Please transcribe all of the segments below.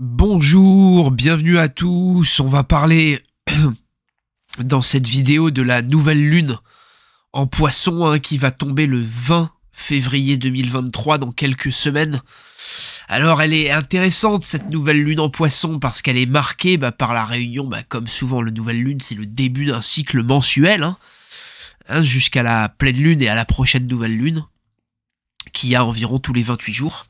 Bonjour, bienvenue à tous. On va parler dans cette vidéo de la nouvelle lune en poisson hein, qui va tomber le 20 février 2023 dans quelques semaines. Alors elle est intéressante cette nouvelle lune en poisson parce qu'elle est marquée bah, par la réunion, bah, comme souvent le nouvelle lune c'est le début d'un cycle mensuel hein, hein, jusqu'à la pleine lune et à la prochaine nouvelle lune qui a environ tous les 28 jours.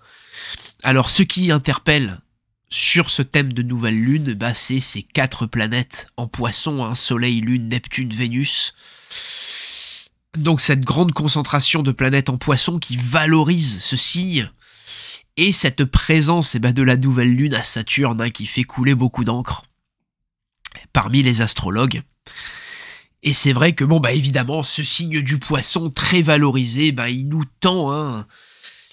Alors ce qui interpelle sur ce thème de nouvelle lune, bah, c'est ces quatre planètes en poisson, un hein, Soleil, Lune, Neptune, Vénus. Donc cette grande concentration de planètes en poisson qui valorise ce signe. Et cette présence eh bah, de la nouvelle lune à Saturne hein, qui fait couler beaucoup d'encre parmi les astrologues. Et c'est vrai que, bon, bah évidemment, ce signe du poisson très valorisé, bah, il nous tend, hein,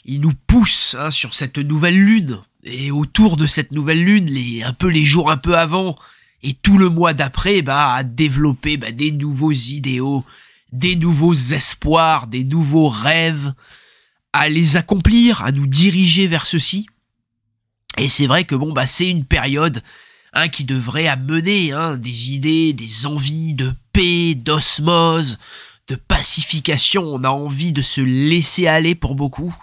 il nous pousse sur cette nouvelle lune et autour de cette nouvelle lune, les, un peu les jours un peu avant et tout le mois d'après, bah, à développer bah, des nouveaux idéaux, des nouveaux espoirs, des nouveaux rêves, à les accomplir, à nous diriger vers ceci. Et c'est vrai que bon, bah, c'est une période hein, qui devrait amener hein, des idées, des envies de paix, d'osmose, de pacification. On a envie de se laisser aller pour beaucoup.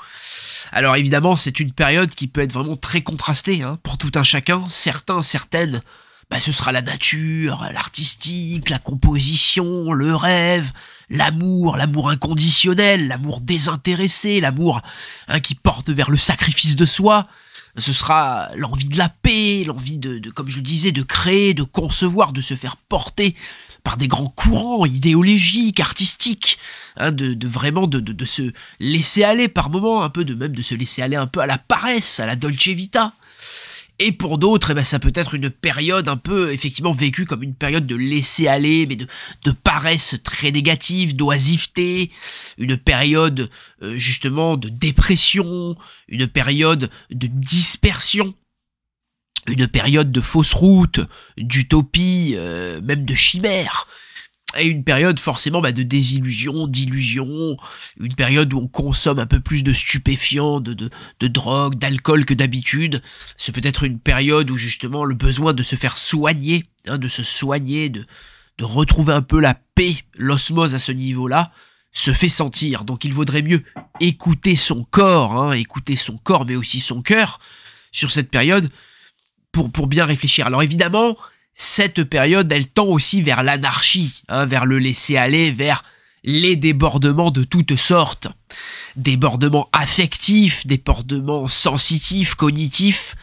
Alors évidemment, c'est une période qui peut être vraiment très contrastée hein. pour tout un chacun. Certains, certaines, bah, ce sera la nature, l'artistique, la composition, le rêve, l'amour, l'amour inconditionnel, l'amour désintéressé, l'amour hein, qui porte vers le sacrifice de soi. Ce sera l'envie de la paix, l'envie de, de, comme je le disais, de créer, de concevoir, de se faire porter par des grands courants idéologiques, artistiques, hein, de, vraiment de, de, se laisser aller par moments, un peu de même de se laisser aller un peu à la paresse, à la dolce vita. Et pour d'autres, eh ben, ça peut être une période un peu effectivement vécue comme une période de laisser aller, mais de, de paresse très négative, d'oisiveté, une période euh, justement de dépression, une période de dispersion une période de fausse route, d'utopie, euh, même de chimère, et une période forcément bah, de désillusion, d'illusion, une période où on consomme un peu plus de stupéfiants, de, de, drogue, d'alcool que d'habitude. C'est peut-être une période où justement le besoin de se faire soigner, hein, de se soigner, de, retrouver un peu la paix, l'osmose à ce niveau-là, se fait sentir. Donc il vaudrait mieux écouter son corps, hein, écouter son corps mais aussi son cœur sur cette période pour, bien réfléchir. Alors évidemment, cette période, elle tend aussi vers l'anarchie, hein, vers le laisser-aller, vers les débordements de toutes sortes. Débordements affectifs, débordements sensitifs, cognitifs.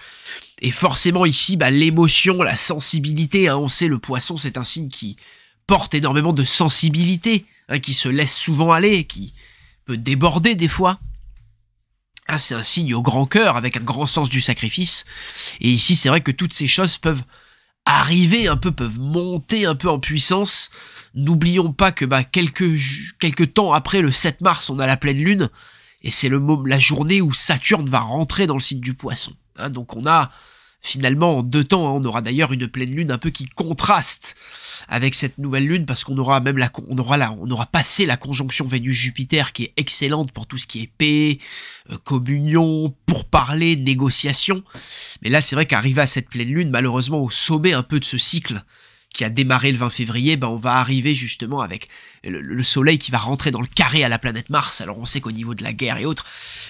Et forcément ici, bah, l'émotion, la sensibilité, hein, on sait le poisson, c'est un signe qui porte énormément de sensibilité, hein, qui se laisse souvent aller, qui peut déborder des fois. Ah, c'est un signe au grand cœur, avec un grand sens du sacrifice. Et ici, c'est vrai que toutes ces choses peuvent arriver un peu, peuvent monter un peu en puissance. N'oublions pas que bah, quelques, quelques temps après le 7 mars, on a la pleine lune, et c'est le la journée où Saturne va rentrer dans le signe du poisson. Hein, donc on a finalement en deux temps. Hein, on aura d'ailleurs une pleine lune un peu qui contraste avec cette nouvelle lune parce qu'on aura même la, on aura la, on aura passé la conjonction Vénus-Jupiter qui est excellente pour tout ce qui est paix, euh, communion, pourparler, négociation. Mais là, c'est vrai qu'arriver à cette pleine lune, malheureusement au sommet un peu de ce cycle qui a démarré le 20 février, ben on va arriver justement avec le, soleil qui va rentrer dans le carré à la planète Mars. Alors on sait qu'au niveau de la guerre et autres,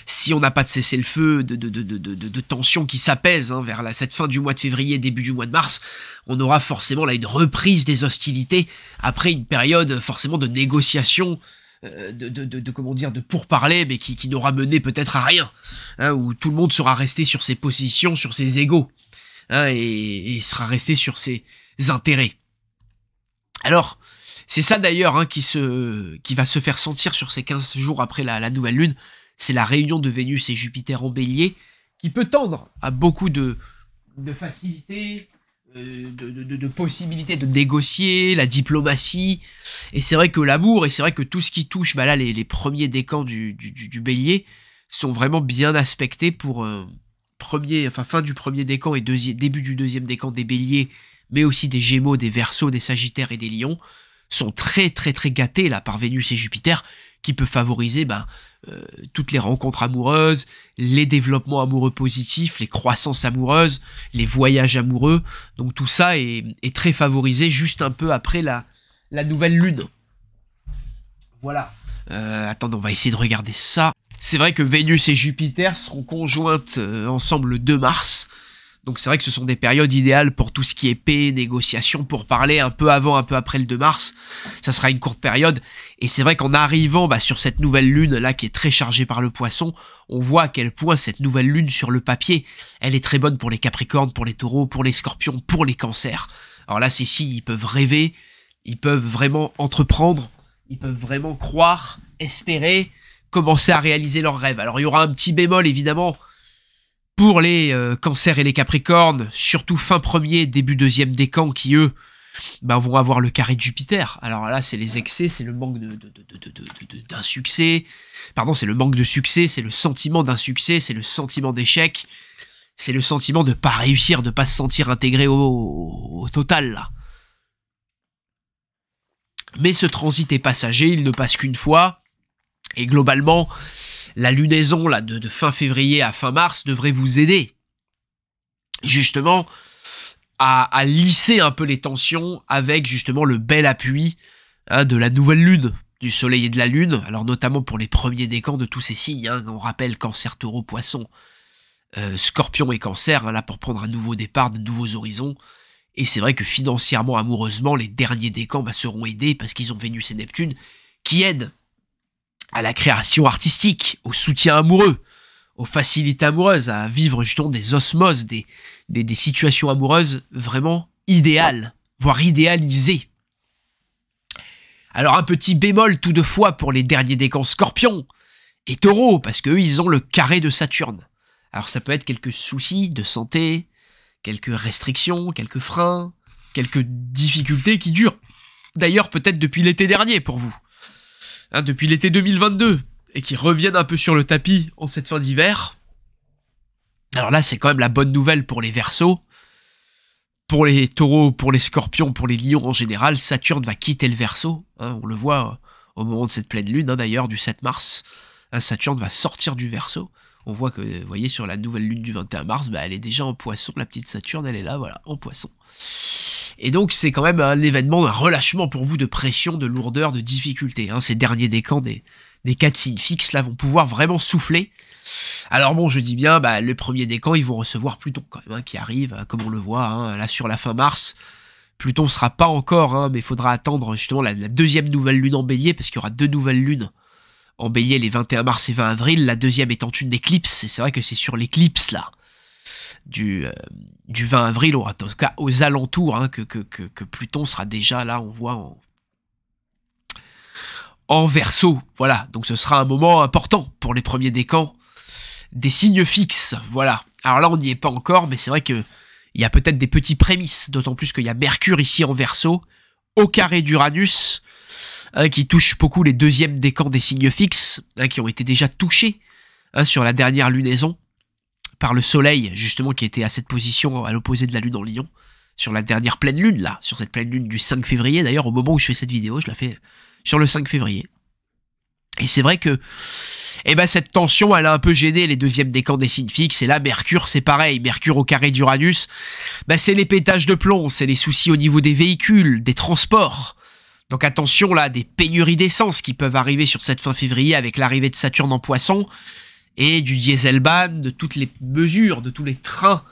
si on n'a pas de cessez-le-feu, de, de, de, de, de tensions qui s'apaisent hein, vers la, cette fin du mois de février, début du mois de mars, on aura forcément là une reprise des hostilités après une période forcément de négociations euh, de, de, de, de, comment dire de pourparlers mais qui, qui n'aura mené peut-être à rien hein, où tout le monde sera resté sur ses positions sur ses égaux hein, et, et, sera resté sur ses intérêts. Alors, c'est ça d'ailleurs hein, qui, qui va se faire sentir sur ces 15 jours après la, nouvelle lune. C'est la réunion de Vénus et Jupiter en bélier qui peut tendre à beaucoup de, de facilité, euh, de, de possibilités de négocier, la diplomatie. Et c'est vrai que l'amour, et c'est vrai que tout ce qui touche, bah les, premiers décans du, bélier sont vraiment bien aspectés pour euh, premier, enfin, fin du premier décan et début du deuxième décan des béliers mais aussi des Gémeaux, des Verseaux, des Sagittaires et des Lions, sont très très très gâtés là par Vénus et Jupiter, qui peut favoriser ben, euh, toutes les rencontres amoureuses, les développements amoureux positifs, les croissances amoureuses, les voyages amoureux. Donc tout ça est, très favorisé juste un peu après la, la nouvelle lune. Voilà. Euh, attendez, on va essayer de regarder ça. C'est vrai que Vénus et Jupiter seront conjointes euh, ensemble le 2 mars. Donc c'est vrai que ce sont des périodes idéales pour tout ce qui est paix, négociation, pour parler un peu avant, un peu après le 2 mars. Ça sera une courte période. Et c'est vrai qu'en arrivant bah, sur cette nouvelle lune là qui est très chargée par le poisson, on voit à quel point cette nouvelle lune sur le papier, elle est très bonne pour les capricornes, pour les taureaux, pour les scorpions, pour les cancers. Alors là, c'est si ils peuvent rêver, ils peuvent vraiment entreprendre, ils peuvent vraiment croire, espérer, commencer à réaliser leurs rêves. Alors il y aura un petit bémol évidemment pour les euh, cancers et les capricornes, surtout fin premier, début deuxième décan qui eux bah, vont avoir le carré de Jupiter. Alors là, c'est les excès, c'est le manque de, succès. Pardon, c'est le manque de succès, c'est le sentiment d'un succès, c'est le sentiment d'échec, c'est le sentiment de ne pas réussir, de ne pas se sentir intégré au, total Mais ce transit est passager, il ne passe qu'une fois. Et globalement, la lunaison de, fin février à fin mars devrait vous aider justement à, lisser un peu les tensions avec justement le bel appui hein, de la nouvelle lune, du soleil et de la lune, alors notamment pour les premiers décans de tous ces signes, hein. on rappelle cancer, taureau, poisson, euh, scorpion et cancer, hein, là pour prendre un nouveau départ, de nouveaux horizons, et c'est vrai que financièrement, amoureusement, les derniers décans bah, seront aidés parce qu'ils ont Vénus et Neptune qui aident à la création artistique, au soutien amoureux, aux facilités amoureuses, à vivre justement des osmoses, des, des, situations amoureuses vraiment idéales, voire idéalisées. Alors un petit bémol toutefois pour les derniers décans scorpions et Taureau parce qu'eux ils ont le carré de Saturne. Alors ça peut être quelques soucis de santé, quelques restrictions, quelques freins, quelques difficultés qui durent. D'ailleurs peut-être depuis l'été dernier pour vous. Hein, depuis l'été 2022 et qui reviennent un peu sur le tapis en cette fin d'hiver. Alors là, c'est quand même la bonne nouvelle pour les Verseaux. Pour les taureaux, pour les scorpions, pour les lions en général, Saturne va quitter le Verseau. Hein, on le voit euh, au moment de cette pleine lune, hein, d'ailleurs, du 7 mars. Saturne va sortir du Verseau on voit que, vous voyez, sur la nouvelle lune du 21 mars, bah, elle est déjà en poisson, la petite Saturne, elle est là, voilà, en poisson. Et donc, c'est quand même un événement, un relâchement pour vous de pression, de lourdeur, de difficulté. Hein. Ces derniers décans des, des quatre signes fixes, là, vont pouvoir vraiment souffler. Alors bon, je dis bien, bah, le premier décan, ils vont recevoir Pluton, quand même, hein, qui arrive, euh, comme on le voit, hein, là, sur la fin mars. Pluton sera pas encore, mais il faudra attendre justement la, la deuxième nouvelle lune en bélier, parce qu'il y aura deux nouvelles lunes en les 21 mars et 20 avril, la deuxième étant une éclipse, et c'est vrai que c'est sur l'éclipse là, du, 20 euh, avril, ou en tout cas aux alentours, hein, que, que, que, Pluton sera déjà là, on voit en, en verso, voilà, donc ce sera un moment important pour les premiers décans des signes fixes, voilà. Alors là on n'y est pas encore, mais c'est vrai que il y a peut-être des petits prémices, d'autant plus qu'il y a Mercure ici en verso, au carré d'Uranus, Hein, qui touche beaucoup les deuxièmes décans des signes fixes, hein, qui ont été déjà touchés hein, sur la dernière lunaison par le Soleil, justement, qui était à cette position à l'opposé de la Lune en Lyon, sur la dernière pleine Lune, là, sur cette pleine Lune du 5 février. D'ailleurs, au moment où je fais cette vidéo, je la fais sur le 5 février. Et c'est vrai que eh ben, cette tension, elle a un peu gêné les deuxièmes décans des signes fixes. Et là, Mercure, c'est pareil. Mercure au carré d'Uranus, ben, c'est les pétages de plomb, c'est les soucis au niveau des véhicules, des transports. Donc attention là, des pénuries d'essence qui peuvent arriver sur cette fin février avec l'arrivée de Saturne en poisson et du diesel ban, de toutes les mesures, de tous les trains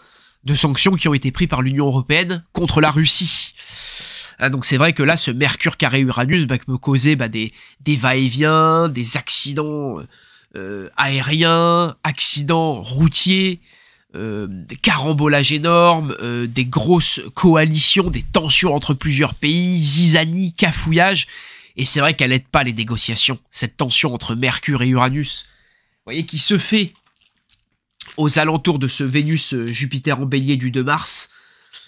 de sanctions qui ont été pris par l'Union Européenne contre la Russie. Ah, donc c'est vrai que là, ce Mercure carré Uranus va me causer bah, des, des va-et-vient, des accidents euh, euh, aériens, accidents routiers, carambolage euh, des carambolages énormes, euh, des grosses coalitions, des tensions entre plusieurs pays, zizanie, cafouillage. Et c'est vrai qu'elle n'aide pas les négociations, cette tension entre Mercure et Uranus. Vous voyez, qui se fait aux alentours de ce Vénus-Jupiter euh, en bélier du 2 mars.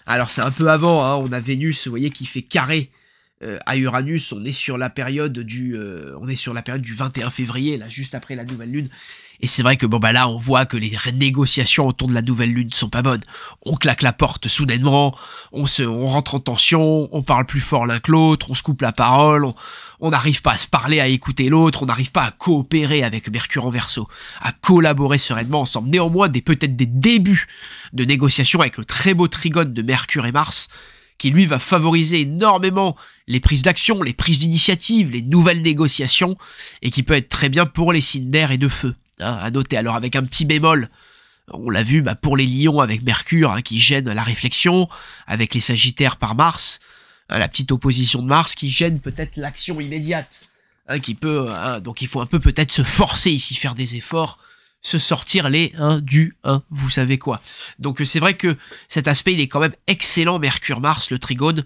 Alors c'est un peu avant, hein, on a Vénus, vous voyez, qui fait carré à Uranus. On est sur la période du, on est sur la période du 21 février, là, juste après la nouvelle lune. Et c'est vrai que bon bah là on voit que les négociations autour de la nouvelle lune sont pas bonnes. On claque la porte soudainement, on se, on rentre en tension, on parle plus fort l'un que l'autre, on se coupe la parole, on n'arrive pas à se parler, à écouter l'autre, on n'arrive pas à coopérer avec Mercure en verso, à collaborer sereinement ensemble. Néanmoins, des peut-être des débuts de négociations avec le très beau trigone de Mercure et Mars qui lui va favoriser énormément les prises d'action, les prises d'initiative, les nouvelles négociations, et qui peut être très bien pour les signes d'air et de feu. Hein, à noter. Alors avec un petit bémol, on l'a vu bah, pour les lions avec Mercure hein, qui gêne la réflexion, avec les sagittaires par Mars, hein, la petite opposition de Mars qui gêne peut-être l'action immédiate. qui peut, donc il faut un peu peut-être se forcer ici, faire des efforts, se sortir les 1 du 1, vous savez quoi. Donc euh, c'est vrai que cet aspect, il est quand même excellent, Mercure-Mars, le trigone,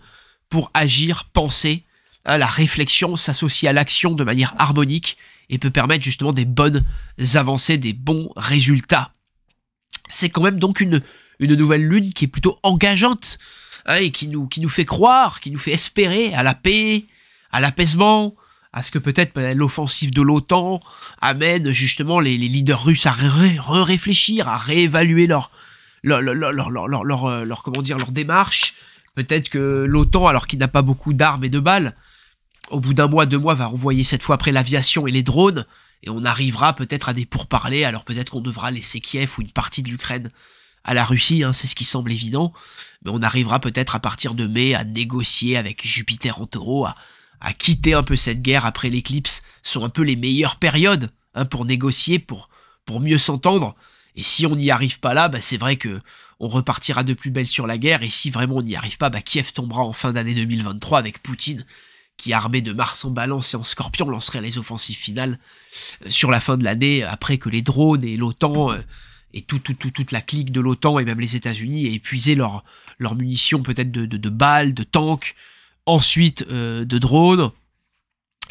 pour agir, penser. la réflexion s'associe à l'action de manière harmonique et peut permettre justement des bonnes avancées, des bons résultats. C'est quand même donc une, une nouvelle lune qui est plutôt engageante hein, et qui nous, qui nous fait croire, qui nous fait espérer à la paix, à l'apaisement, à ce que peut-être ben, l'offensive de l'OTAN amène justement les, leaders russes à réfléchir, à réévaluer leur, euh, leur comment dire, leur démarche. Peut-être que l'OTAN, alors qu'il n'a pas beaucoup d'armes et de balles, au bout d'un mois, deux mois, va renvoyer cette fois après l'aviation et les drones, et on arrivera peut-être à des pourparlers, alors peut-être qu'on devra laisser Kiev ou une partie de l'Ukraine à la Russie, hein, c'est ce qui semble évident, mais on arrivera peut-être à partir de mai à négocier avec Jupiter en taureau, à, à quitter un peu cette guerre après l'éclipse, sont un peu les meilleures périodes hein, pour négocier, pour, pour mieux s'entendre, et si on n'y arrive pas là, bah c'est vrai que on repartira de plus belle sur la guerre, et si vraiment on n'y arrive pas, bah Kiev tombera en fin d'année 2023 avec Poutine qui armé de Mars en balance et en scorpion lancerait les offensives finales euh, sur la fin de l'année, après que les drones et l'OTAN euh, et tout, toute la clique de l'OTAN et même les États-Unis aient épuisé leurs leur munitions peut-être de, de, balles, de tanks, ensuite euh, de drones.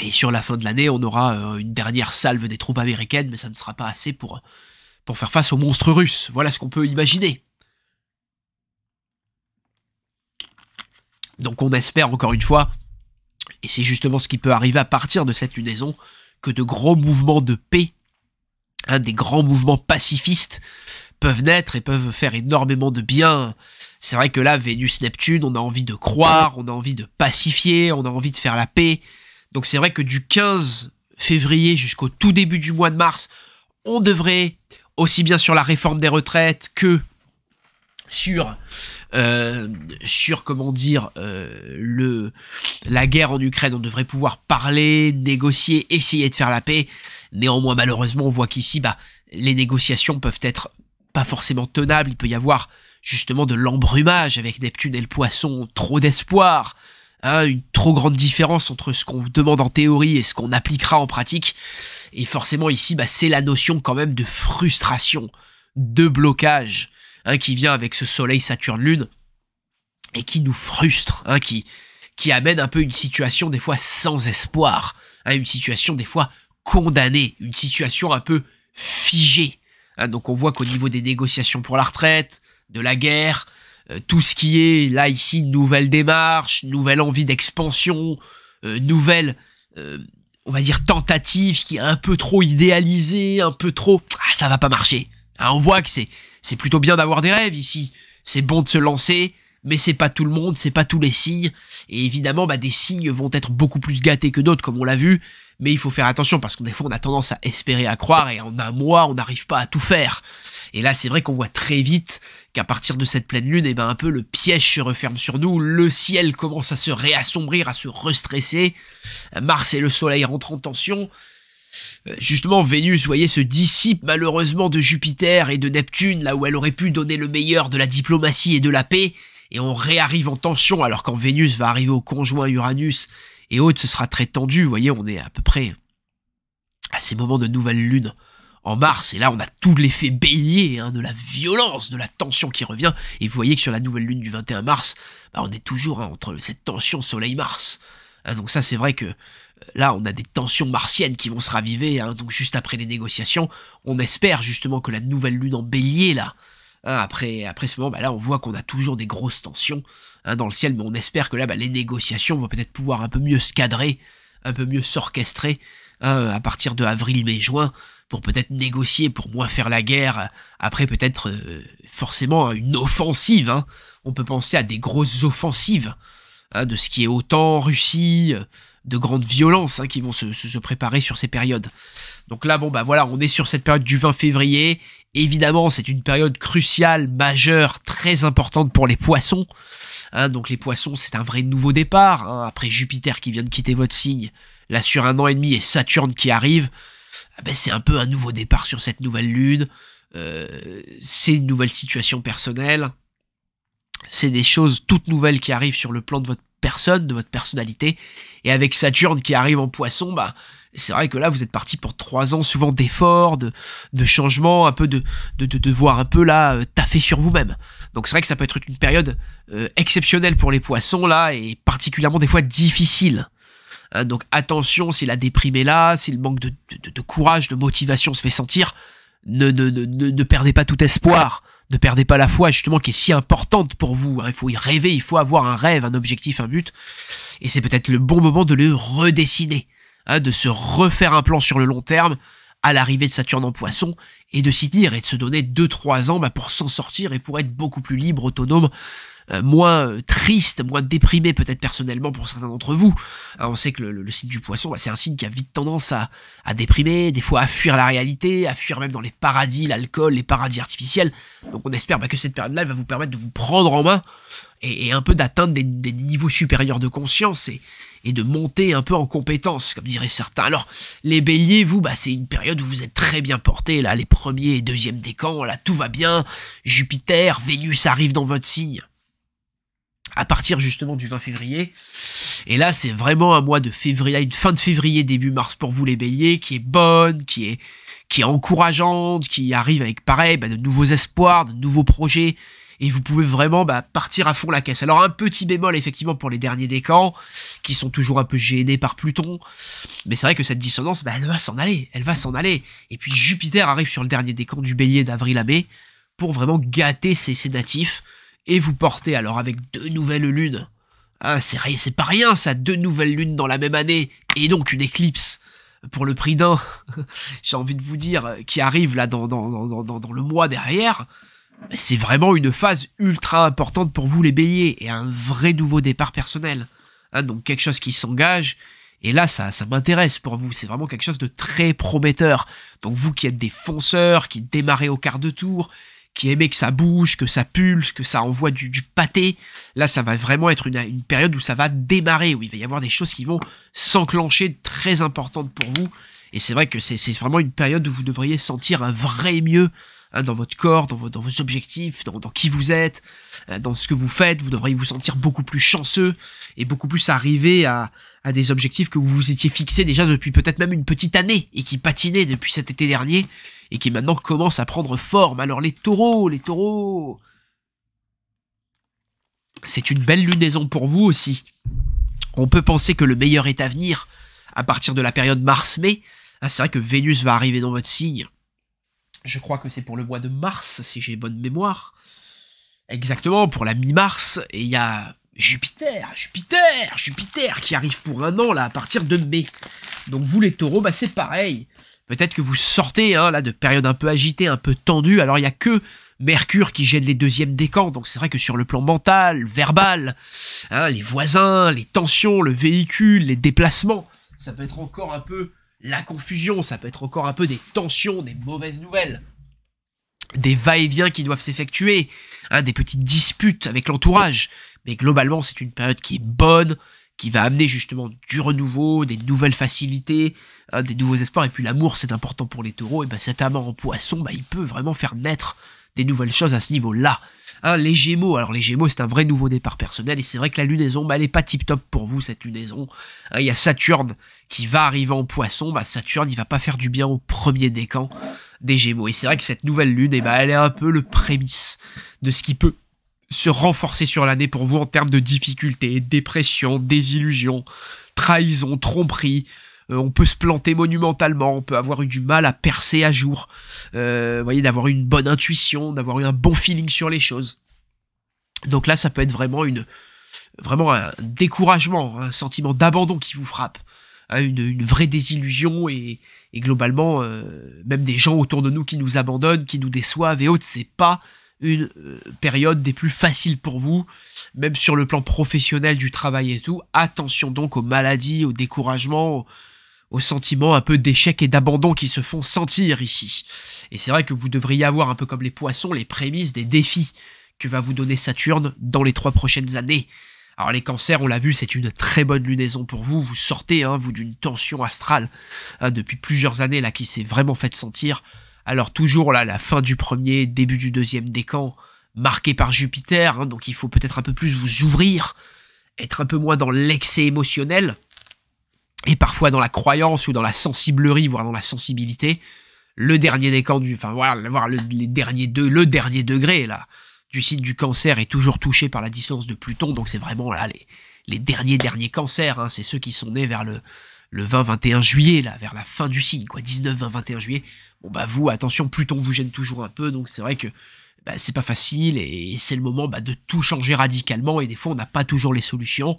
Et sur la fin de l'année, on aura une dernière salve des troupes américaines, mais ça ne sera pas assez pour, pour faire face aux monstres russes. Voilà ce qu'on peut imaginer. Donc on espère encore une fois et c'est justement ce qui peut arriver à partir de cette lunaison que de gros mouvements de paix, hein, des grands mouvements pacifistes peuvent naître et peuvent faire énormément de bien. C'est vrai que là, Vénus-Neptune, on a envie de croire, on a envie de pacifier, on a envie de faire la paix. Donc c'est vrai que du 15 février jusqu'au tout début du mois de mars, on devrait, aussi bien sur la réforme des retraites que sur euh, sur comment dire euh, le la guerre en Ukraine, on devrait pouvoir parler, négocier, essayer de faire la paix. Néanmoins, malheureusement, on voit qu'ici, bah, les négociations peuvent être pas forcément tenables. Il peut y avoir justement de l'embrumage avec Neptune et le Poisson, trop d'espoir, hein, une trop grande différence entre ce qu'on demande en théorie et ce qu'on appliquera en pratique. Et forcément ici, bah, c'est la notion quand même de frustration, de blocage Hein, qui vient avec ce soleil Saturne-Lune, et qui nous frustre, hein, qui, qui amène un peu une situation des fois sans espoir, hein, une situation des fois condamnée, une situation un peu figée. donc on voit qu'au niveau des négociations pour la retraite, de la guerre, euh, tout ce qui est là ici nouvelle démarche, nouvelle envie d'expansion, euh, nouvelle, euh, on va dire tentative qui est un peu trop idéalisée, un peu trop, ah, ça va pas marcher. on voit que c'est c'est plutôt bien d'avoir des rêves ici. C'est bon de se lancer, mais c'est pas tout le monde, c'est pas tous les signes. Et évidemment, bah, des signes vont être beaucoup plus gâtés que d'autres, comme on l'a vu. Mais il faut faire attention parce qu'on des fois on a tendance à espérer, à croire, et en un mois on n'arrive pas à tout faire. Et là, c'est vrai qu'on voit très vite qu'à partir de cette pleine lune, et eh ben un peu le piège se referme sur nous, le ciel commence à se réassombrir, à se restresser, Mars et le Soleil rentrent en tension, justement, Vénus, vous voyez, se dissipe malheureusement de Jupiter et de Neptune, là où elle aurait pu donner le meilleur de la diplomatie et de la paix, et on réarrive en tension, alors quand Vénus va arriver au conjoint Uranus et autres, ce sera très tendu, vous voyez, on est à peu près à ces moments de nouvelle lune en mars, et là on a tout l'effet bélier hein, de la violence, de la tension qui revient, et vous voyez que sur la nouvelle lune du 21 mars, bah, on est toujours hein, entre cette tension Soleil-Mars. Ah, donc ça c'est vrai que là, on a des tensions martiennes qui vont se raviver, hein. donc juste après les négociations, on espère justement que la nouvelle lune en bélier, là, hein, après, après ce moment, bah là, on voit qu'on a toujours des grosses tensions hein, dans le ciel, mais on espère que là, bah, les négociations vont peut-être pouvoir un peu mieux se cadrer, un peu mieux s'orchestrer à partir de avril, mai, juin, pour peut-être négocier, pour moins faire la guerre, après peut-être euh, forcément une offensive. On peut penser à des grosses offensives de ce qui est autant Russie, euh, de grandes violences hein, qui vont se, préparer sur ces périodes. Donc là, bon, bah voilà, on est sur cette période du 20 février. Évidemment, c'est une période cruciale, majeure, très importante pour les poissons. Hein, donc les poissons, c'est un vrai nouveau départ. Hein. Après Jupiter qui vient de quitter votre signe, là sur un an et demi, et Saturne qui arrive, ah ben, c'est un peu un nouveau départ sur cette nouvelle lune. Euh, c'est une nouvelle situation personnelle. C'est des choses toutes nouvelles qui arrivent sur le plan de votre personne, de votre personnalité. Et avec Saturne qui arrive en poisson, bah, c'est vrai que là, vous êtes parti pour trois ans souvent d'efforts, de, changements, un peu de, de, devoir un peu là euh, taffer sur vous-même. Donc c'est vrai que ça peut être une période euh, exceptionnelle pour les poissons là et particulièrement des fois difficile. Hein, donc attention si la déprime est là, si le manque de, courage, de motivation se fait sentir, ne, ne perdez pas tout espoir. Ne perdez pas la foi, justement, qui est si importante pour vous. Il faut y rêver, il faut avoir un rêve, un objectif, un but. Et c'est peut-être le bon moment de le redessiner, hein, de se refaire un plan sur le long terme à l'arrivée de Saturne en poisson et de s'y dire et de se donner 2-3 ans bah, pour s'en sortir et pour être beaucoup plus libre, autonome euh, moins euh, triste, moins déprimé peut-être personnellement pour certains d'entre vous. on sait que le, le, signe du poisson, bah, c'est un signe qui a vite tendance à, à déprimer, des fois à fuir la réalité, à fuir même dans les paradis, l'alcool, les paradis artificiels. Donc on espère bah, que cette période-là va vous permettre de vous prendre en main et, et un peu d'atteindre des, des, niveaux supérieurs de conscience et, et de monter un peu en compétence, comme diraient certains. Alors, les béliers, vous, bah, c'est une période où vous êtes très bien portés, là, les premiers et deuxièmes décans, là, tout va bien, Jupiter, Vénus arrive dans votre signe à partir justement du 20 février. Et là, c'est vraiment un mois de février, une fin de février, début mars pour vous les béliers, qui est bonne, qui est, qui est encourageante, qui arrive avec pareil, bah, de nouveaux espoirs, de nouveaux projets, et vous pouvez vraiment bah, partir à fond la caisse. Alors un petit bémol effectivement pour les derniers décans, qui sont toujours un peu gênés par Pluton, mais c'est vrai que cette dissonance, bah, elle va s'en aller, elle va s'en aller. Et puis Jupiter arrive sur le dernier décan du bélier d'avril à mai, pour vraiment gâter ses sédatifs, et vous portez alors avec deux nouvelles lunes. Ah, c'est c'est pas rien ça, deux nouvelles lunes dans la même année, et donc une éclipse pour le prix d'un, j'ai envie de vous dire, qui arrive là dans, dans, dans, dans, dans le mois derrière. C'est vraiment une phase ultra importante pour vous les béliers, et un vrai nouveau départ personnel. Hein, donc quelque chose qui s'engage, et là, ça, ça m'intéresse pour vous. C'est vraiment quelque chose de très prometteur. Donc vous qui êtes des fonceurs, qui démarrez au quart de tour, qui aimait que ça bouge, que ça pulse, que ça envoie du, du pâté. Là, ça va vraiment être une, période où ça va démarrer, où il va y avoir des choses qui vont s'enclencher très importantes pour vous. Et c'est vrai que c'est vraiment une période où vous devriez sentir un vrai mieux hein, dans votre corps, dans, vos, objectifs, dans, qui vous êtes, euh, dans ce que vous faites. Vous devriez vous sentir beaucoup plus chanceux et beaucoup plus arriver à, à des objectifs que vous vous étiez fixés déjà depuis peut-être même une petite année et qui patinaient depuis cet été dernier et qui maintenant commence à prendre forme. Alors les taureaux, les taureaux C'est une belle lunaison pour vous aussi. On peut penser que le meilleur est à venir à partir de la période mars-mai. Ah, c'est vrai que Vénus va arriver dans votre signe. Je crois que c'est pour le mois de mars, si j'ai bonne mémoire. Exactement, pour la mi-mars. Et il y a Jupiter, Jupiter, Jupiter qui arrive pour un an là à partir de mai. Donc vous les taureaux, bah c'est pareil. Peut-être que vous sortez hein, là de période un peu agitées, un peu tendue. Alors il y a que Mercure qui gêne les deuxièmes décans, donc c'est vrai que sur le plan mental, verbal, hein, les voisins, les tensions, le véhicule, les déplacements, ça peut être encore un peu la confusion, ça peut être encore un peu des tensions, des mauvaises nouvelles, des va-et-vient qui doivent s'effectuer, hein, des petites disputes avec l'entourage. Mais globalement, c'est une période qui est bonne, qui va amener justement du renouveau, des nouvelles facilités, hein, des nouveaux espoirs, et puis l'amour c'est important pour les taureaux, et ben cet amant en poisson, ben il peut vraiment faire naître des nouvelles choses à ce niveau-là. Hein, les Gémeaux, alors les Gémeaux, c'est un vrai nouveau départ personnel, et c'est vrai que la lunaison, ben, elle est pas tip-top pour vous, cette lunaison. Hein, il y a Saturne qui va arriver en poisson, ben, Saturne, il va pas faire du bien au premier décan des Gémeaux. Et c'est vrai que cette nouvelle lune, et eh ben, elle est un peu le prémisse de ce qui peut se renforcer sur l'année pour vous en termes de difficultés, dépression, désillusion, trahison, tromperie. Euh, on peut se planter monumentalement, on peut avoir eu du mal à percer à jour. Euh, voyez, d'avoir une bonne intuition, d'avoir eu un bon feeling sur les choses. Donc là, ça peut être vraiment une, vraiment un découragement, un sentiment d'abandon qui vous frappe, hein, une, vraie désillusion et, globalement, euh, même des gens autour de nous qui nous abandonnent, qui nous déçoivent et autres, c'est pas une euh, période des plus faciles pour vous, même sur le plan professionnel du travail et tout. Attention donc aux maladies, aux découragements, aux, sentiments un peu d'échec et d'abandon qui se font sentir ici. Et c'est vrai que vous devriez avoir un peu comme les poissons les prémices des défis que va vous donner Saturne dans les trois prochaines années. Alors les cancers, on l'a vu, c'est une très bonne lunaison pour vous. Vous sortez, hein, vous, d'une tension astrale hein, depuis plusieurs années là qui s'est vraiment faite sentir. Alors toujours là, la fin du premier, début du deuxième décan, marqué par Jupiter, hein, donc il faut peut-être un peu plus vous ouvrir, être un peu moins dans l'excès émotionnel, et parfois dans la croyance ou dans la sensiblerie, voire dans la sensibilité. Le dernier décan du, enfin voilà, voir le, les derniers deux, le dernier degré là du signe du cancer est toujours touché par la distance de Pluton, donc c'est vraiment là les, derniers derniers cancers, hein, c'est ceux qui sont nés vers le le 20-21 juillet, là, vers la fin du signe, quoi, 19-20-21 juillet. Bon, bah, vous, attention, Pluton vous gêne toujours un peu, donc c'est vrai que bah, c'est pas facile et c'est le moment bah, de tout changer radicalement et des fois, on n'a pas toujours les solutions.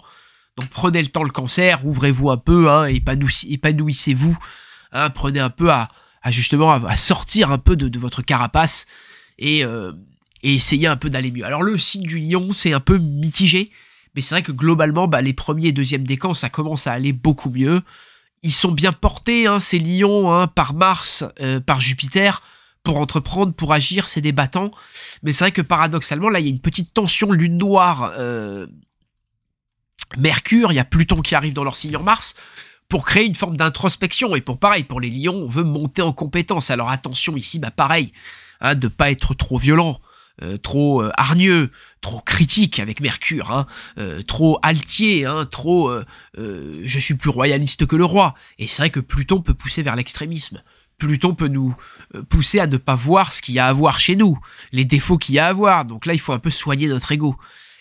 Donc, prenez le temps, le cancer, ouvrez-vous un peu, hein, épanouissez-vous, hein, prenez un peu à, justement à, sortir un peu de, votre carapace euh, et, essayez un peu d'aller mieux. Alors, le signe du lion, c'est un peu mitigé mais c'est vrai que globalement, bah, les premiers et deuxièmes décans, ça commence à aller beaucoup mieux. Ils sont bien portés, hein, ces lions, hein, par Mars, euh, par Jupiter, pour entreprendre, pour agir, c'est des battants. Mais c'est vrai que paradoxalement, là, il y a une petite tension lune noire, euh, Mercure, il y a Pluton qui arrive dans leur signe en Mars pour créer une forme d'introspection. Et pour pareil, pour les lions, on veut monter en compétence. Alors attention ici, bah pareil, hein, de pas être trop violent. Euh, trop euh, hargneux, trop critique avec Mercure, hein, euh, trop altier, hein, trop je suis plus royaliste que le roi. Et c'est vrai que Pluton peut pousser vers l'extrémisme. Pluton peut nous pousser à ne pas voir ce qu'il y a à voir chez nous, les défauts qu'il y a à voir. Donc là, il faut un peu soigner notre ego.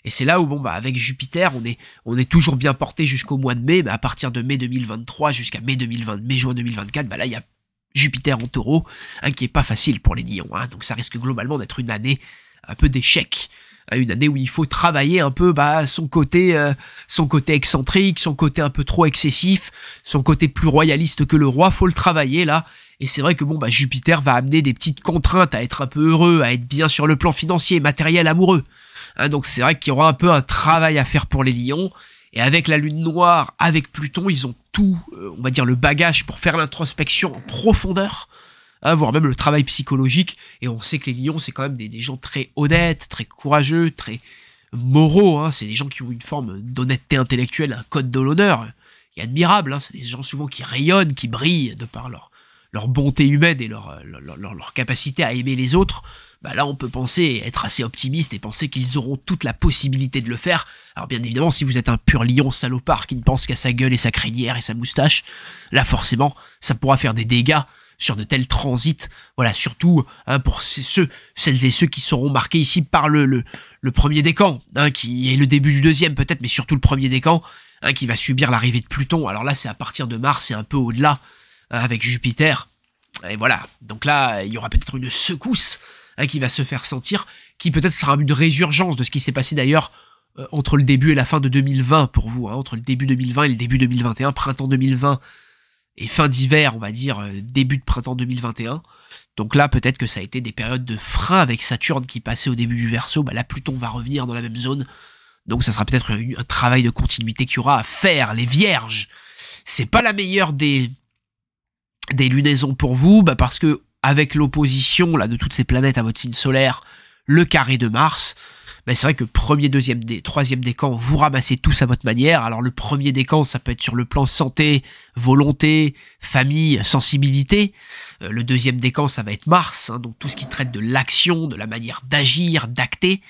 Et c'est là où, bon, bah, avec Jupiter, on est, on est toujours bien porté jusqu'au mois de mai, mais à partir de mai 2023 jusqu'à mai 2020, mai juin 2024, bah là, il y a Jupiter en taureau, hein, qui est pas facile pour les lions, donc ça risque globalement d'être une année un peu d'échec à une année où il faut travailler un peu bah, son côté euh, son côté excentrique, son côté un peu trop excessif, son côté plus royaliste que le roi, faut le travailler là. Et c'est vrai que bon bah Jupiter va amener des petites contraintes à être un peu heureux, à être bien sur le plan financier, matériel, amoureux. Hein, donc c'est vrai qu'il y aura un peu un travail à faire pour les lions. Et avec la lune noire, avec Pluton, ils ont tout, euh, on va dire, le bagage pour faire l'introspection en profondeur. Hein, voire même le travail psychologique. Et on sait que les lions, c'est quand même des, gens très honnêtes, très courageux, très moraux. Hein. C'est des gens qui ont une forme d'honnêteté intellectuelle, un code de l'honneur, euh, et admirable. Hein. C'est des gens souvent qui rayonnent, qui brillent de par leur, leur bonté humaine et euh, leur, capacité à aimer les autres. Bah là on peut penser, être assez optimiste et penser qu'ils auront toute la possibilité de le faire. Alors bien évidemment, si vous êtes un pur lion salopard qui ne pense qu'à sa gueule et sa crinière et sa moustache, là forcément, ça pourra faire des dégâts sur de tels transits. Voilà, surtout hein, pour ceux, celles et ceux qui seront marqués ici par le, le, le premier décan, camps, hein, qui est le début du deuxième peut-être, mais surtout le premier décan, camps, hein, qui va subir l'arrivée de Pluton. Alors là, c'est à partir de Mars et un peu au-delà, avec Jupiter. Et voilà, donc là, il y aura peut-être une secousse qui va se faire sentir, qui peut-être sera une résurgence de ce qui s'est passé d'ailleurs euh, entre le début et la fin de 2020 pour vous, entre le début 2020 et le début 2021, printemps 2020 et fin d'hiver, on va dire euh, début de printemps 2021. Donc là, peut-être que ça a été des périodes de frein avec Saturne qui passait au début du verso. Bah là, Pluton va revenir dans la même zone. Donc ça sera peut-être un travail de continuité qu'il y aura à faire. Les vierges, c'est pas la meilleure des, des lunaisons pour vous, bah parce que avec l'opposition là de toutes ces planètes à votre signe solaire, le carré de Mars, ben c'est vrai que premier, deuxième, des, troisième décan, vous ramassez tous à votre manière. Alors le premier décan, ça peut être sur le plan santé, volonté, famille, sensibilité. Euh, le deuxième décan, ça va être Mars, hein, donc tout ce qui traite de l'action, de la manière d'agir, d'acter.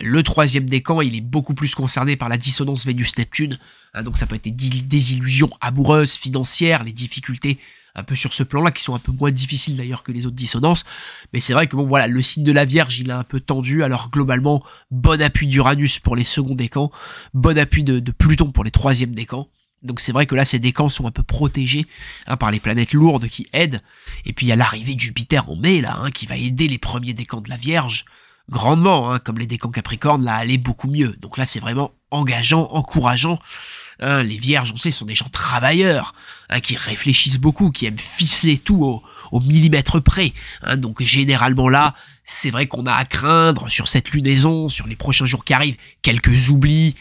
Le troisième décan, il est beaucoup plus concerné par la dissonance Vénus-Neptune. Hein, donc ça peut être des, illusions amoureuses, financières, les difficultés un peu sur ce plan-là, qui sont un peu moins difficiles d'ailleurs que les autres dissonances. Mais c'est vrai que bon, voilà, le signe de la Vierge, il est un peu tendu. Alors globalement, bon appui d'Uranus pour les seconds camps, bon appui de, Pluton pour les troisièmes décans. Donc c'est vrai que là, ces décans sont un peu protégés hein, par les planètes lourdes qui aident. Et puis il y a l'arrivée de Jupiter en mai, là, hein, qui va aider les premiers décans de la Vierge grandement, hein, comme les décans Capricorne, là, aller beaucoup mieux. Donc là, c'est vraiment engageant, encourageant Hein, les vierges, on sait, sont des gens travailleurs, hein, qui réfléchissent beaucoup, qui aiment ficeler tout au, millimètre près. Hein, donc généralement là, c'est vrai qu'on a à craindre sur cette lunaison, sur les prochains jours qui arrivent, quelques oublis,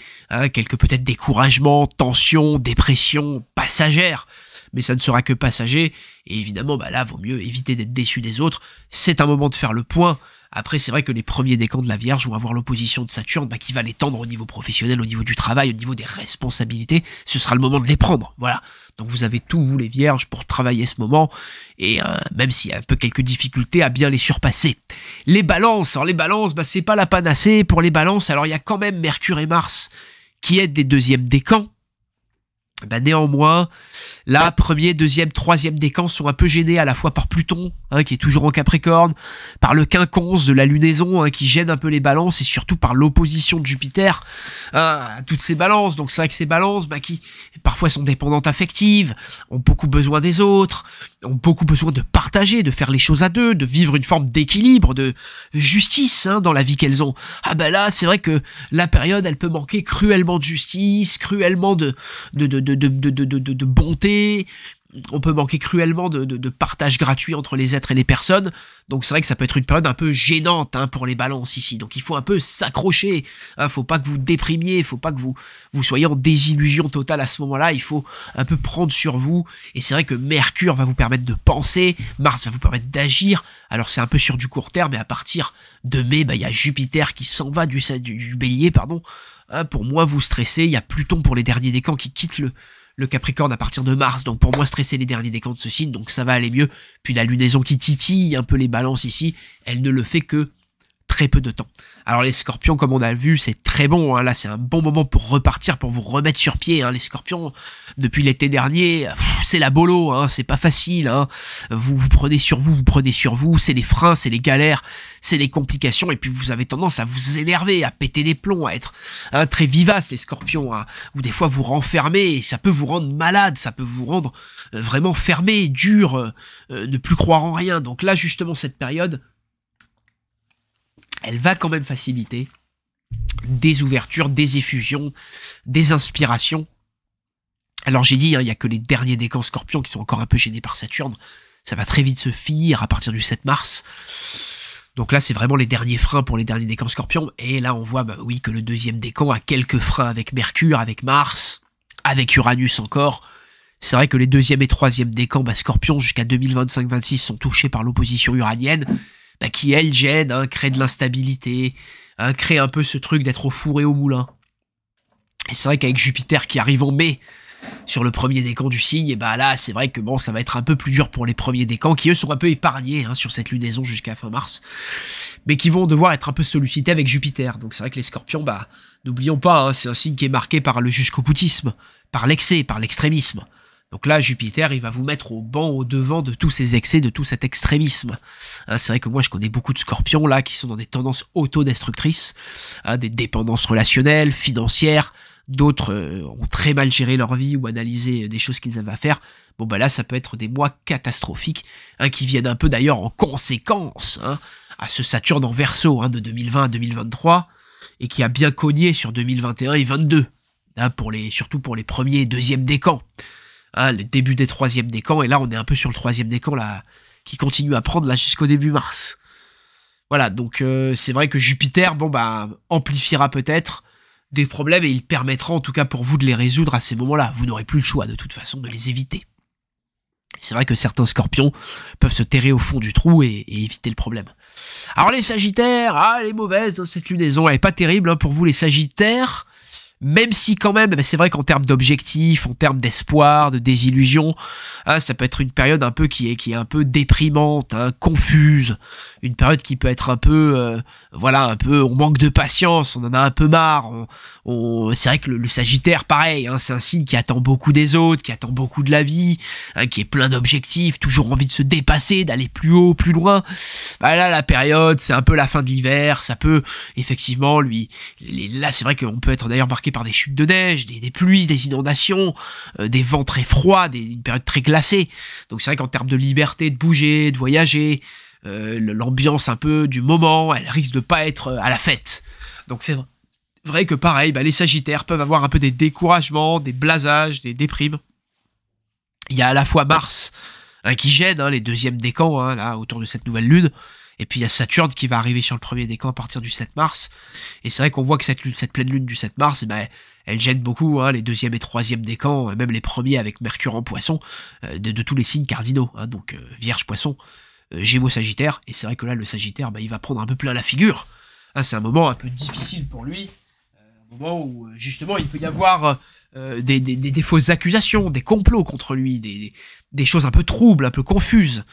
quelques peut-être découragements, tensions, dépressions passagères mais ça ne sera que passager. Et évidemment, bah là, vaut mieux éviter d'être déçu des autres. C'est un moment de faire le point. Après, c'est vrai que les premiers décans de la Vierge vont avoir l'opposition de Saturne bah, qui va l'étendre au niveau professionnel, au niveau du travail, au niveau des responsabilités. Ce sera le moment de les prendre. Voilà. Donc vous avez tout, vous les Vierges, pour travailler ce moment, et euh, même s'il y a un peu quelques difficultés, à bien les surpasser. Les balances, alors les balances, bah, c'est pas la panacée pour les balances. Alors il y a quand même Mercure et Mars qui aident des deuxièmes décans. Bah, néanmoins, là, premier, deuxième, troisième décan sont un peu gênés à la fois par Pluton, hein, qui est toujours en Capricorne, par le quinconce de la lunaison, hein, qui gêne un peu les balances, et surtout par l'opposition de Jupiter hein, à toutes ces balances. Donc c'est vrai que ces balances, bah, qui parfois sont dépendantes affectives, ont beaucoup besoin des autres, ont beaucoup besoin de partager, de faire les choses à deux, de vivre une forme d'équilibre, de justice hein, dans la vie qu'elles ont. Ah ben là, c'est vrai que la période, elle peut manquer cruellement de justice, cruellement de, de de, bonté, on peut manquer cruellement de, partage gratuit entre les êtres et les personnes. Donc c'est vrai que ça peut être une période un peu gênante hein, pour les balances ici. Donc il faut un peu s'accrocher. ne hein. faut pas que vous déprimiez, il faut pas que vous, soyez en désillusion totale à ce moment-là. Il faut un peu prendre sur vous. Et c'est vrai que Mercure va vous permettre de penser, Mars va vous permettre d'agir. Alors c'est un peu sur du court terme, mais à partir de mai, bah, il y a Jupiter qui s'en va du bélier, pardon. Hein, pour moi, vous stressez, il y a Pluton pour les derniers camps qui quittent le, le Capricorne à partir de Mars, donc pour moi stresser les derniers camps de ce signe, donc ça va aller mieux. Puis la lunaison qui titille un peu les balances ici, elle ne le fait que très peu de temps. Alors les scorpions, comme on a vu, c'est très bon. Hein. Là, c'est un bon moment pour repartir, pour vous remettre sur pied. Hein, les scorpions, depuis l'été dernier, c'est la bolo, hein. c'est pas facile. Hein. Vous vous prenez sur vous, vous prenez sur vous. C'est les freins, c'est les galères, c'est les complications. Et puis vous avez tendance à vous énerver, à péter des plombs, à être très vivace, les scorpions. Ou des fois vous renfermez, et ça peut vous rendre malade, ça peut vous rendre euh, vraiment fermé, dur, euh, euh, ne plus croire en rien. Donc là, justement, cette période elle va quand même faciliter des ouvertures, des effusions, des inspirations. Alors j'ai dit, hein, il y n'y a que les derniers décans scorpions qui sont encore un peu gênés par Saturne. Ça va très vite se finir à partir du 7 mars. Donc là, c'est vraiment les derniers freins pour les derniers décans scorpions. Et là, on voit, bah oui, que le deuxième décan a quelques freins avec Mercure, avec Mars, avec Uranus encore. C'est vrai que les deuxième et troisième décans, bah, scorpions jusqu'à 2025-26 sont touchés par l'opposition uranienne. Bah, qui elle gêne, hein, crée de l'instabilité, hein, crée un peu ce truc d'être au four et au moulin. Et c'est vrai qu'avec Jupiter qui arrive en mai sur le premier décan du signe, et bah là c'est vrai que bon ça va être un peu plus dur pour les premiers décans qui eux sont un peu épargnés hein, sur cette lunaison jusqu'à fin mars, mais qui vont devoir être un peu sollicités avec Jupiter. Donc c'est vrai que les scorpions, bah n'oublions pas, hein, c'est un signe qui est marqué par le jusqu'au boutisme, par l'excès, par l'extrémisme. Donc là, Jupiter, il va vous mettre au banc, au devant de tous ces excès, de tout cet extrémisme. Hein, c'est vrai que moi, je connais beaucoup de scorpions, là, qui sont dans des tendances autodestructrices, hein, des dépendances relationnelles, financières. D'autres euh, ont très mal géré leur vie ou analysé euh, des choses qu'ils avaient à faire. Bon, bah là, ça peut être des mois catastrophiques, hein, qui viennent un peu d'ailleurs en conséquence à ce Saturne en verso de 2020 à 2023, et qui a bien cogné sur 2021 et 2022, surtout pour les premiers et deuxièmes décans. Ah, le les débuts des troisièmes des camps, et là on est un peu sur le troisième des camps là, qui continue à prendre là jusqu'au début mars. Voilà, donc euh, c'est vrai que Jupiter, bon bah, amplifiera peut-être des problèmes et il permettra en tout cas pour vous de les résoudre à ces moments-là. Vous n'aurez plus le choix de toute façon de les éviter. C'est vrai que certains scorpions peuvent se terrer au fond du trou et, éviter le problème. Alors les sagittaires, ah les mauvaises dans cette lunaison, elle est pas terrible hein, pour vous les sagittaires. Même si quand même, c'est vrai qu'en termes d'objectifs, en termes d'espoir, de désillusion, hein, ça peut être une période un peu qui est, qui est un peu déprimante, hein, confuse, une période qui peut être un peu, euh, voilà, un peu, on manque de patience, on en a un peu marre. c'est vrai que le, Sagittaire, pareil, hein, c'est un signe qui attend beaucoup des autres, qui attend beaucoup de la vie, hein, qui est plein d'objectifs, toujours envie de se dépasser, d'aller plus haut, plus loin. voilà bah la période, c'est un peu la fin de l'hiver, ça peut effectivement lui, là, c'est vrai qu'on peut être d'ailleurs marqué par des chutes de neige, des, pluies, des inondations, euh, des vents très froids, des, une période très glacée. Donc c'est vrai qu'en termes de liberté de bouger, de voyager, euh, l'ambiance un peu du moment, elle risque de pas être euh, à la fête. Donc c'est vrai que pareil, bah, les Sagittaires peuvent avoir un peu des découragements, des blasages, des déprimes. Il y a à la fois Mars hein, qui gêne, hein, les deuxièmes décans, hein, autour de cette nouvelle lune, et puis il y a Saturne qui va arriver sur le premier décan à partir du 7 mars. Et c'est vrai qu'on voit que cette, pleine lune du 7 mars, eh ben, elle gêne beaucoup hein, les deuxième et troisième décans, euh, même les premiers avec Mercure en poisson, euh, de, tous les signes cardinaux. Hein, donc euh, Vierge poisson, Gémeaux Sagittaire. Et c'est vrai que là, le Sagittaire, bah, il va prendre un peu plein la figure. Hein, c'est un moment un peu difficile pour lui. un moment où justement il peut y avoir euh, des, des, fausses accusations, des complots contre lui, des, choses un peu troubles, un peu confuses.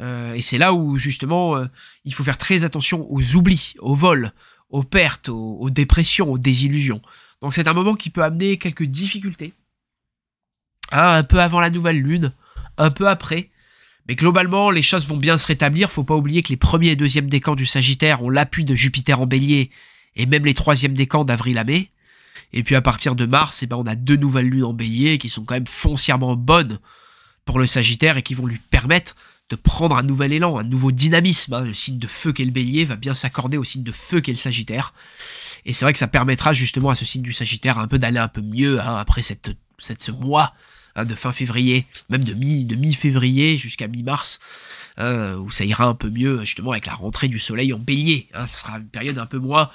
Euh, et c'est là où justement euh, il faut faire très attention aux oublis, aux vols, aux pertes, aux, dépressions, aux désillusions. Donc c'est un moment qui peut amener quelques difficultés. Ah, un peu avant la nouvelle lune, un peu après. Mais globalement, les choses vont bien se rétablir. Faut pas oublier que les premiers et deuxièmes décans du Sagittaire ont l'appui de Jupiter en bélier et même les troisièmes décans d'avril à mai. Et puis à partir de mars, eh ben, on a deux nouvelles lunes en bélier qui sont quand même foncièrement bonnes pour le Sagittaire et qui vont lui permettre de prendre un nouvel élan, un nouveau dynamisme. Hein. Le signe de feu qu'est le bélier va bien s'accorder au signe de feu qu'est le Sagittaire. Et c'est vrai que ça permettra justement à ce signe du Sagittaire un peu d'aller un peu mieux hein, après cette, ce mois hein, de fin février, même de mi de mi février jusqu'à mi-mars, euh, où ça ira un peu mieux justement avec la rentrée du soleil en bélier. ce sera une période un peu moins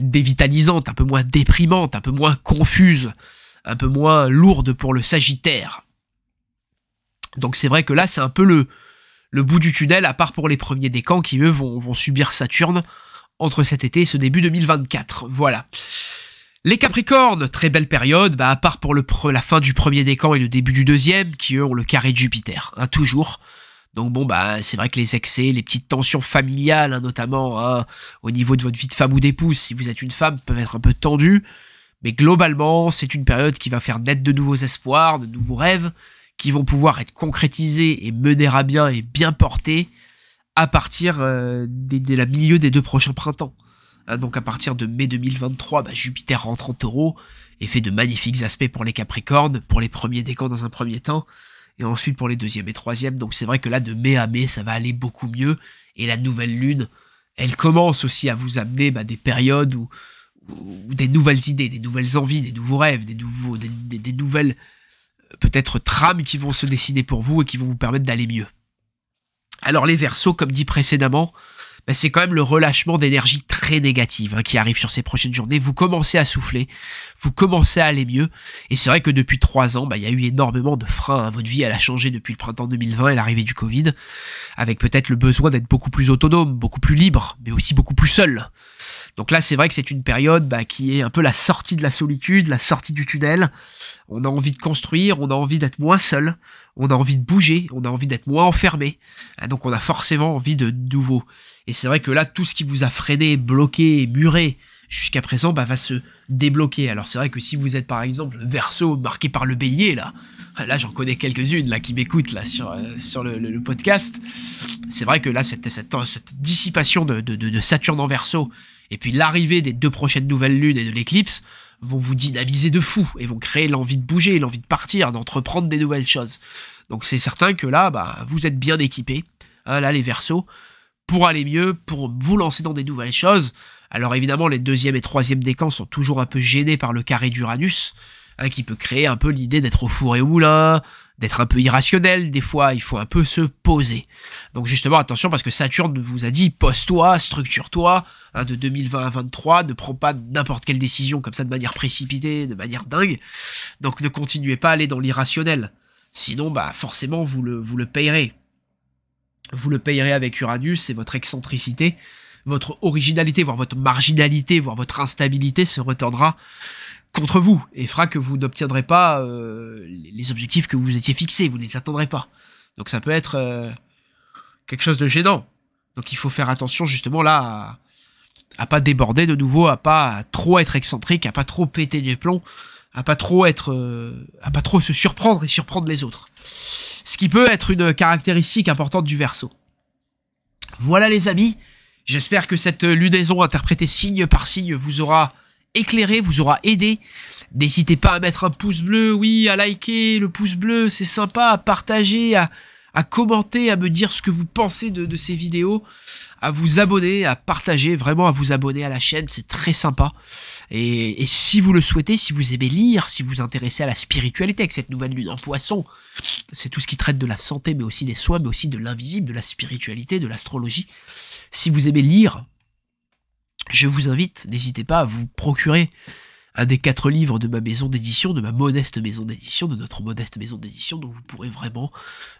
dévitalisante, un peu moins déprimante, un peu moins confuse, un peu moins lourde pour le Sagittaire. Donc c'est vrai que là, c'est un peu le, le bout du tunnel, à part pour les premiers décans qui, eux, vont, vont subir Saturne entre cet été et ce début 2024. Voilà. Les Capricornes, très belle période, bah, à part pour le la fin du premier décan et le début du deuxième, qui eux ont le carré de Jupiter, hein, toujours. Donc bon, bah c'est vrai que les excès, les petites tensions familiales, hein, notamment hein, au niveau de votre vie de femme ou d'épouse, si vous êtes une femme, peuvent être un peu tendues. Mais globalement, c'est une période qui va faire naître de nouveaux espoirs, de nouveaux rêves, qui vont pouvoir être concrétisés et mener à bien et bien portés à partir euh, de la milieu des deux prochains printemps. Hein, donc à partir de mai 2023, bah, Jupiter rentre en taureau et fait de magnifiques aspects pour les Capricornes, pour les premiers décans dans un premier temps, et ensuite pour les deuxièmes et troisièmes, Donc c'est vrai que là, de mai à mai, ça va aller beaucoup mieux. Et la nouvelle lune, elle commence aussi à vous amener bah, des périodes où, des nouvelles idées, des nouvelles envies, des nouveaux rêves, des, nouveaux, des, nouvelles euh, peut-être trames qui vont se dessiner pour vous et qui vont vous permettre d'aller mieux. Alors les versos, comme dit précédemment, bah, c'est quand même le relâchement d'énergie très négative hein, qui arrive sur ces prochaines journées. Vous commencez à souffler, vous commencez à aller mieux. Et c'est vrai que depuis trois ans, bah, il y a eu énormément de freins. Hein. Votre vie, elle a changé depuis le printemps 2020 et l'arrivée du Covid, avec peut-être le besoin d'être beaucoup plus autonome, beaucoup plus libre, mais aussi beaucoup plus seul. Donc là, c'est vrai que c'est une période bah, qui est un peu la sortie de la solitude, la sortie du tunnel on a envie de construire, on a envie d'être moins seul, on a envie de bouger, on a envie d'être moins enfermé. Hein, donc on a forcément envie de nouveau. Et c'est vrai que là, tout ce qui vous a freiné, bloqué, muré jusqu'à présent, bah, va se débloquer. Alors c'est vrai que si vous êtes par exemple verso marqué par le bélier, là, là j'en connais quelques-unes là qui m'écoutent là sur, euh, sur le, podcast, c'est vrai que là, cette, cette, dissipation de, de Saturne en verso, et puis l'arrivée des deux prochaines nouvelles lunes et de l'éclipse, vont vous dynamiser de fou et vont créer l'envie de bouger, l'envie de partir, d'entreprendre des nouvelles choses. Donc c'est certain que là, bah, vous êtes bien équipés, hein, là les versos, pour aller mieux, pour vous lancer dans des nouvelles choses. Alors évidemment, les deuxième et troisième décans sont toujours un peu gênés par le carré d'Uranus, hein, qui peut créer un peu l'idée d'être au four et où là d'être un peu irrationnel des fois, il faut un peu se poser. Donc justement, attention parce que Saturne vous a dit pose-toi, structure-toi hein, de 2020 à 2023, ne prends pas n'importe quelle décision comme ça de manière précipitée, de manière dingue. Donc ne continuez pas à aller dans l'irrationnel. Sinon, bah forcément, vous le, vous le payerez. Vous le payerez avec Uranus et votre excentricité, votre originalité, voire votre marginalité, voire votre instabilité se retendra contre vous et fera que vous n'obtiendrez pas euh, les objectifs que vous étiez fixés, vous ne les attendrez pas. Donc ça peut être euh, quelque chose de gênant. Donc il faut faire attention justement là à, pas déborder de nouveau, à pas trop être excentrique, à pas trop péter des plombs, à pas trop être, euh, à pas trop se surprendre et surprendre les autres. Ce qui peut être une caractéristique importante du verso. Voilà les amis, j'espère que cette lunaison interprétée signe par signe vous aura éclairé, vous aura aidé. N'hésitez pas à mettre un pouce bleu, oui, à liker le pouce bleu, c'est sympa, à partager, à, commenter, à me dire ce que vous pensez de, ces vidéos, à vous abonner, à partager, vraiment à vous abonner à la chaîne, c'est très sympa. Et, et, si vous le souhaitez, si vous aimez lire, si vous vous intéressez à la spiritualité avec cette nouvelle lune en poisson, c'est tout ce qui traite de la santé, mais aussi des soins, mais aussi de l'invisible, de la spiritualité, de l'astrologie. Si vous aimez lire, je vous invite, n'hésitez pas à vous procurer un des quatre livres de ma maison d'édition, de ma modeste maison d'édition, de notre modeste maison d'édition, dont vous pourrez vraiment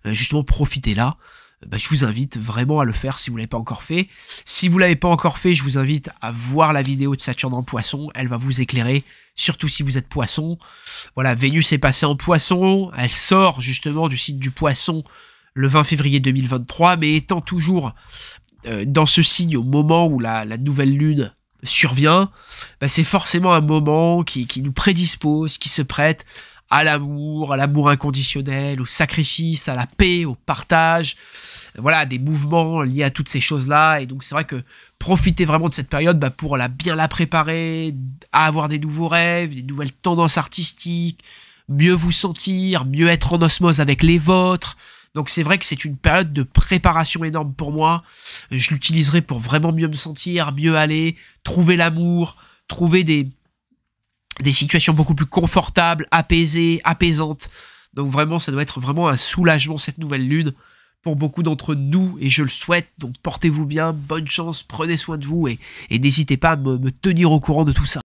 euh, justement profiter là. Euh, bah, je vous invite vraiment à le faire si vous ne l'avez pas encore fait. Si vous ne l'avez pas encore fait, je vous invite à voir la vidéo de Saturne en poisson. Elle va vous éclairer, surtout si vous êtes poisson. Voilà, Vénus est passée en poisson. Elle sort justement du site du poisson le 20 février 2023, mais étant toujours euh, dans ce signe, au moment où la, nouvelle lune survient, bah, c'est forcément un moment qui, nous prédispose, qui se prête à l'amour, à l'amour inconditionnel, au sacrifice, à la paix, au partage, voilà, des mouvements liés à toutes ces choses-là. Et donc c'est vrai que profiter vraiment de cette période bah, pour la, bien la préparer, à avoir des nouveaux rêves, des nouvelles tendances artistiques, mieux vous sentir, mieux être en osmose avec les vôtres, donc c'est vrai que c'est une période de préparation énorme pour moi. Je l'utiliserai pour vraiment mieux me sentir, mieux aller, trouver l'amour, trouver des, des situations beaucoup plus confortables, apaisées, apaisantes. Donc vraiment, ça doit être vraiment un soulagement cette nouvelle lune pour beaucoup d'entre nous et je le souhaite. Donc portez-vous bien, bonne chance, prenez soin de vous et, n'hésitez pas à me tenir au courant de tout ça.